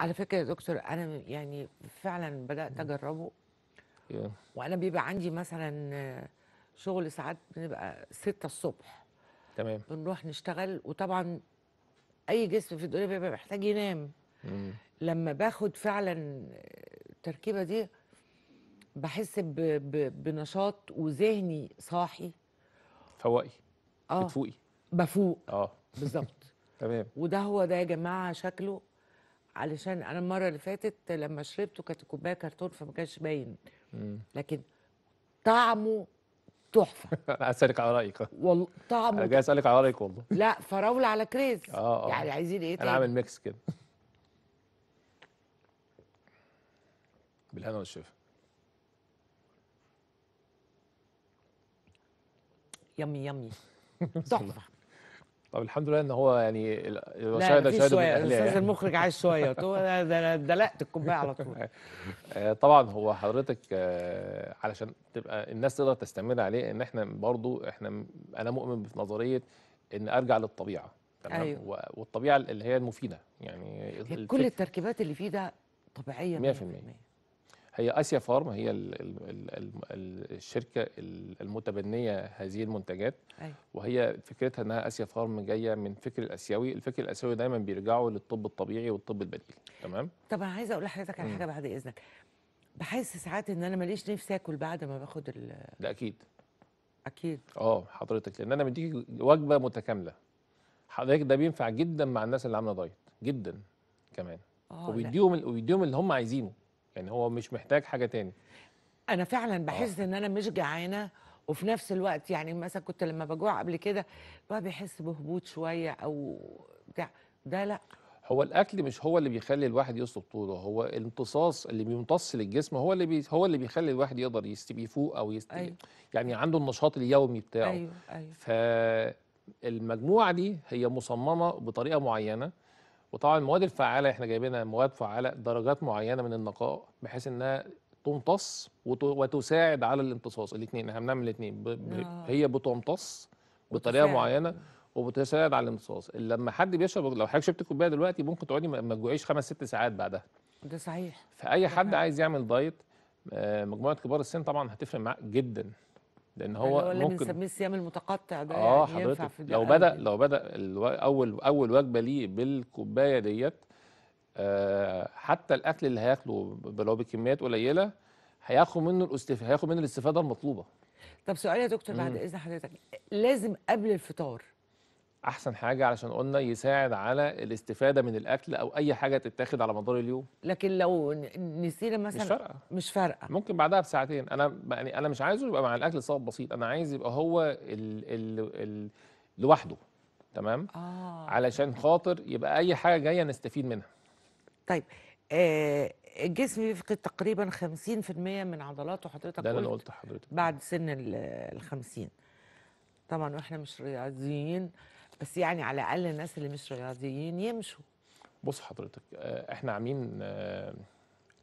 على فكره يا دكتور انا يعني فعلا بدات اجربه وانا بيبقى عندي مثلا شغل ساعات بنبقى ستة الصبح تمام بنروح نشتغل وطبعا اي جسم في الدنيا بيبقى محتاج ينام مم. لما باخد فعلا التركيبه دي بحس ب... ب... بنشاط وذهني صاحي فوقي اه بتفوقي بفوق اه بالظبط تمام وده هو ده يا جماعه شكله علشان انا المره اللي فاتت لما شربته كانت الكوبايه كرتون فما كانش باين لكن طعمه تحفه انا اسالك على رايك والله طعمه انا جاي اسالك على رايك والله لا فراوله على كريز اه اه يعني عايزين ايه تاني انا عامل ميكس كده بالهنا والشفا يمي يمي تحفه طب الحمد لله ان هو يعني شاهد شاهد الاستاذ يعني. المخرج عايز شويه انا دلقت الكوبايه على طول آه، طبعا هو حضرتك آه، علشان تبقى الناس تقدر تستمر عليه ان احنا برضو احنا انا مؤمن بنظريه ان ارجع للطبيعه تمام أيوه. والطبيعه اللي هي المفيده يعني كل التركيبات اللي فيه ده طبيعيه 100% هي اسيا فارم هي الشركه المتبنيه هذه المنتجات أي. أيوة. وهي فكرتها انها اسيا فارم جايه من فكر الاسيوي الفكر الاسيوي دايما بيرجعوا للطب الطبيعي والطب البديل تمام طب انا عايزه اقول لحضرتك على حاجه بعد اذنك بحس ساعات ان انا ماليش نفسي اكل بعد ما باخد ال ده اكيد اكيد اه حضرتك لان انا مديك وجبه متكامله حضرتك ده بينفع جدا مع الناس اللي عامله دايت جدا كمان آه، وبيديهم وبيديهم اللي هم عايزينه يعني هو مش محتاج حاجه تاني انا فعلا بحس آه. ان انا مش جعانه وفي نفس الوقت يعني مثلا كنت لما بجوع قبل كده بقى بحس بهبوط شويه او بتاع ده لا هو الاكل مش هو اللي بيخلي الواحد يصلب طوله هو الامتصاص اللي بيمتص للجسم هو اللي بي هو اللي بيخلي الواحد يقدر يستبي يفوق او يستبي أيوه. يعني عنده النشاط اليومي بتاعه ايوه ايوه فالمجموعه دي هي مصممه بطريقه معينه وطبعا المواد الفعاله احنا جايبينها مواد فعاله درجات معينه من النقاء بحيث انها تمتص وتساعد على الامتصاص الاثنين احنا بنعمل الاثنين آه. هي بتمتص بطريقه معينه وبتساعد على الامتصاص لما حد بيشرب لو حضرتك شربت كوبايه دلوقتي ممكن تقعدي ما تجوعيش خمس ست ساعات بعدها ده صحيح فاي حد عايز يعمل دايت آه، مجموعه كبار السن طبعا هتفرق معاه جدا لان هو اللي ممكن بنسميه الصيام المتقطع ده اه يعني ينفع حضرتك لو بدا لو بدا اول اول وجبه ليه بالكوبايه ديت آه حتى الاكل اللي هياكله لو بكميات قليله هياخد منه الاستف... هياخد منه الاستفاده المطلوبه طب سؤال يا دكتور بعد اذن حضرتك لازم قبل الفطار احسن حاجه علشان قلنا يساعد على الاستفاده من الاكل او اي حاجه تتاخد على مدار اليوم لكن لو نسينا مثلا مش فارقه مش فارقه ممكن بعدها بساعتين انا يعني انا مش عايزه يبقى مع الاكل صعب بسيط انا عايز يبقى هو ال ال ال لوحده تمام آه. علشان خاطر يبقى اي حاجه جايه نستفيد منها طيب آه الجسم بيفقد تقريبا 50% من عضلاته حضرتك ده انا قلت لحضرتك بعد سن ال 50 طبعا واحنا مش رياضيين بس يعني على الاقل الناس اللي مش رياضيين يمشوا بص حضرتك آه، احنا عاملين اه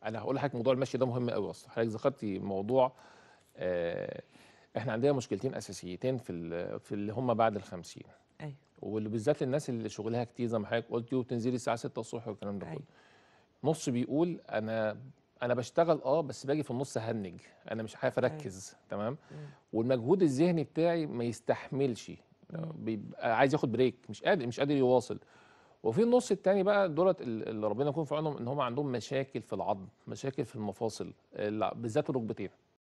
انا هقول لحضرتك موضوع المشي ده مهم قوي اصلا حضرتك ذكرتي موضوع اه احنا عندنا مشكلتين اساسيتين في في اللي هم بعد ال 50 ايوه وبالذات الناس اللي شغلها كتير زي ما حضرتك قلتي وبتنزلي الساعه 6 الصبح والكلام ده كله أيوه. نص بيقول انا انا بشتغل اه بس باجي في النص هنج انا مش عارف أيوه. اركز تمام والمجهود الذهني بتاعي ما يستحملش بيبقى عايز ياخد بريك مش قادر مش قادر يواصل وفي النص الثاني بقى دولت اللي ربنا يكون في عونهم ان هم عندهم مشاكل في العظم مشاكل في المفاصل بالذات الركبتين